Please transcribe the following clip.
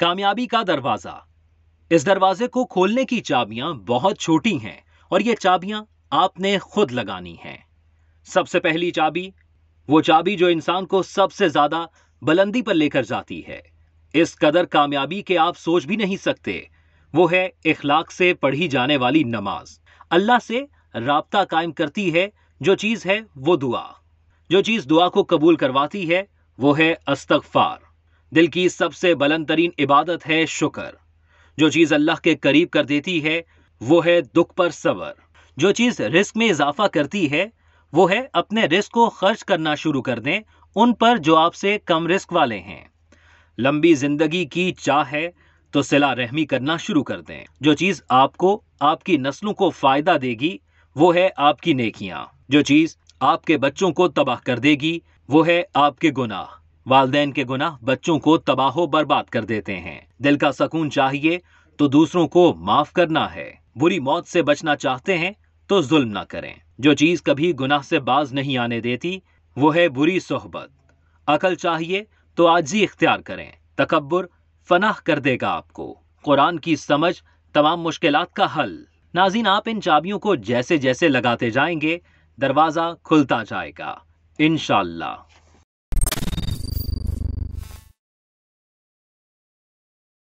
कामयाबी का दरवाजा इस दरवाजे को खोलने की चाबियां बहुत छोटी हैं और ये चाबियां आपने खुद लगानी हैं सबसे पहली चाबी वो चाबी जो इंसान को सबसे ज्यादा बुलंदी पर लेकर जाती है इस कदर कामयाबी के आप सोच भी नहीं सकते वो है इखलाक से पढ़ी जाने वाली नमाज अल्लाह से रबता कायम करती है जो चीज़ है वो दुआ जो चीज़ दुआ को कबूल करवाती है वो है अस्तगफार दिल की सबसे बलंद तरीन इबादत है शुक्र जो चीज़ अल्लाह के करीब कर देती है वो है दुख पर सबर जो चीज़ रिस्क में इजाफा करती है वो है अपने रिस्क को खर्च करना शुरू कर दें उन पर जो आपसे कम रिस्क वाले हैं लंबी जिंदगी की चाह है तो सिला रहमी करना शुरू कर दें जो चीज़ आपको आपकी नस्लों को फ़ायदा देगी वो है आपकी नेकियां जो चीज़ आपके बच्चों को तबाह कर देगी वो है आपके गुनाह वालदेन के गुनाह बच्चों को तबाहो बर्बाद कर देते हैं दिल का सुकून चाहिए तो दूसरों को माफ करना है बुरी मौत से बचना चाहते हैं तो जुल्म ना करें जो चीज कभी गुनाह से बाज नहीं आने देती वो है बुरी सोहबत अकल चाहिए तो आज ही इख्तियार करें तकबर फनाह कर देगा आपको कुरान की समझ तमाम मुश्किल का हल नाजिन आप इन चाबियों को जैसे जैसे लगाते जाएंगे दरवाजा खुलता जाएगा इनशाला